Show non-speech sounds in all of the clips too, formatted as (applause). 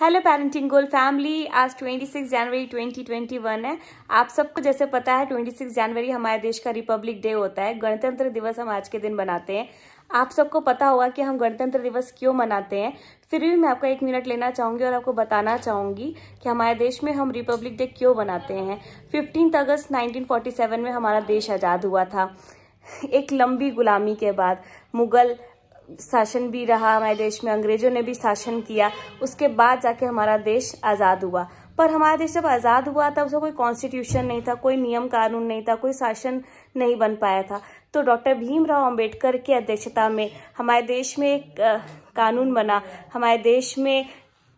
hello parenting गोल family आज 26 जनवरी 2021 है आप सबको जैसे पता है 26 जनवरी हमारे देश का रिपब्लिक डे होता है गणतंत्र दिवस हम आज के दिन मनाते हैं आप सबको पता होगा कि हम गणतंत्र दिवस क्यों मनाते हैं फिर भी मैं आपका एक मिनट लेना चाहूंगी और आपको बताना चाहूंगी कि हमारे देश में हम रिपब्लिक डे क्यों मनाते हैं फिफ्टीन अगस्त नाइनटीन में हमारा देश आज़ाद हुआ था एक लंबी गुलामी के बाद मुगल शासन भी रहा हमारे देश में अंग्रेजों ने भी शासन किया उसके बाद जाके हमारा देश आज़ाद हुआ पर हमारा देश जब आज़ाद हुआ तब उसका कोई कॉन्स्टिट्यूशन नहीं था कोई नियम कानून नहीं था कोई शासन नहीं बन पाया था तो डॉक्टर भीमराव अंबेडकर की अध्यक्षता में हमारे देश में एक कानून बना हमारे देश में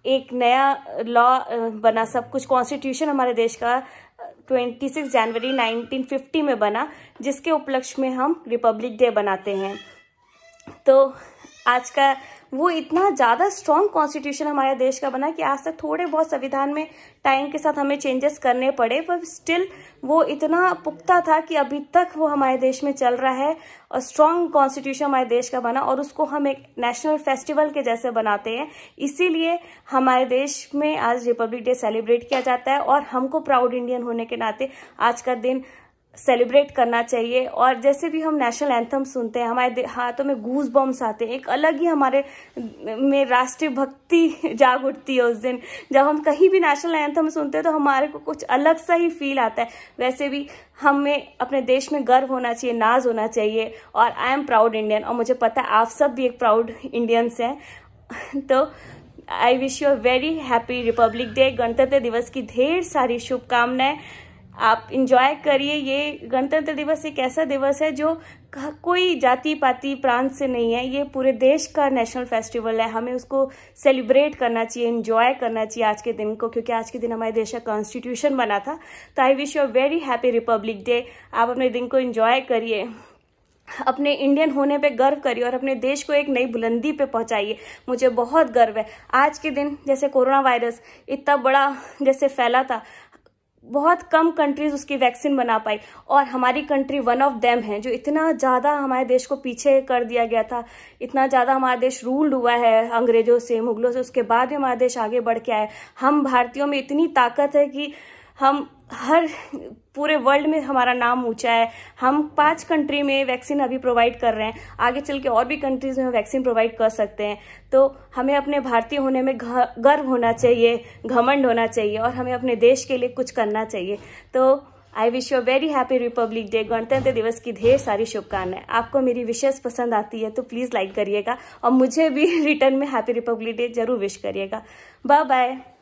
एक नया लॉ बना सब कुछ कॉन्स्टिट्यूशन हमारे देश का 26 जनवरी 1950 में बना जिसके उपलक्ष्य में हम रिपब्लिक डे बनाते हैं तो आज का वो इतना ज़्यादा स्ट्रॉन्ग कॉन्स्टिट्यूशन हमारे देश का बना कि आज तक थोड़े बहुत संविधान में टाइम के साथ हमें चेंजेस करने पड़े पर स्टिल वो इतना पुख्ता था कि अभी तक वो हमारे देश में चल रहा है और स्ट्रॉन्ग कॉन्स्टिट्यूशन हमारे देश का बना और उसको हम एक नेशनल फेस्टिवल के जैसे बनाते हैं इसीलिए हमारे देश में आज रिपब्लिक डे सेलिब्रेट किया जाता है और हमको प्राउड इंडियन होने के नाते आज का दिन सेलिब्रेट करना चाहिए और जैसे भी हम नेशनल एंथम सुनते हैं हमारे हाथों में घूस बॉम्ब्स आते हैं एक अलग ही हमारे में राष्ट्रीय भक्ति (laughs) जाग उठती है उस दिन जब हम कहीं भी नेशनल एंथम सुनते हैं तो हमारे को कुछ अलग सा ही फील आता है वैसे भी हमें अपने देश में गर्व होना चाहिए नाज होना चाहिए और आई एम प्राउड इंडियन और मुझे पता है आप सब भी एक प्राउड इंडियंस हैं (laughs) तो I wish you a very happy republic day गणतंत्र दिवस की ढेर सारी शुभकामनाएं आप इंजॉय करिए ये गणतंत्र दिवस एक ऐसा दिवस है जो कोई जाति पाति प्रांत से नहीं है ये पूरे देश का नेशनल फेस्टिवल है हमें उसको सेलिब्रेट करना चाहिए इंजॉय करना चाहिए आज के दिन को क्योंकि आज के दिन हमारे देश का कॉन्स्टिट्यूशन बना था तो I wish you a very happy republic day आप अपने दिन को इंजॉय करिए अपने इंडियन होने पे गर्व करिए और अपने देश को एक नई बुलंदी पे पहुंचाइए मुझे बहुत गर्व है आज के दिन जैसे कोरोना वायरस इतना बड़ा जैसे फैला था बहुत कम कंट्रीज उसकी वैक्सीन बना पाई और हमारी कंट्री वन ऑफ देम है जो इतना ज़्यादा हमारे देश को पीछे कर दिया गया था इतना ज़्यादा हमारा देश रूल्ड हुआ है अंग्रेजों से मुगलों से उसके बाद भी हमारा देश आगे बढ़ के आया हम भारतीयों में इतनी ताकत है कि हम हर पूरे वर्ल्ड में हमारा नाम ऊंचा है हम पांच कंट्री में वैक्सीन अभी प्रोवाइड कर रहे हैं आगे चल के और भी कंट्रीज में हम वैक्सीन प्रोवाइड कर सकते हैं तो हमें अपने भारतीय होने में गर्व होना चाहिए घमंड होना चाहिए और हमें अपने देश के लिए कुछ करना चाहिए तो I wish you very happy republic day गणतंत्र दिवस की ढेर सारी शुभकामनाएं आपको मेरी विशेष पसंद आती है तो प्लीज़ लाइक करिएगा और मुझे भी रिटर्न (laughs) में हैप्पी रिपब्लिक डे जरूर विश करिएगा बाय बाय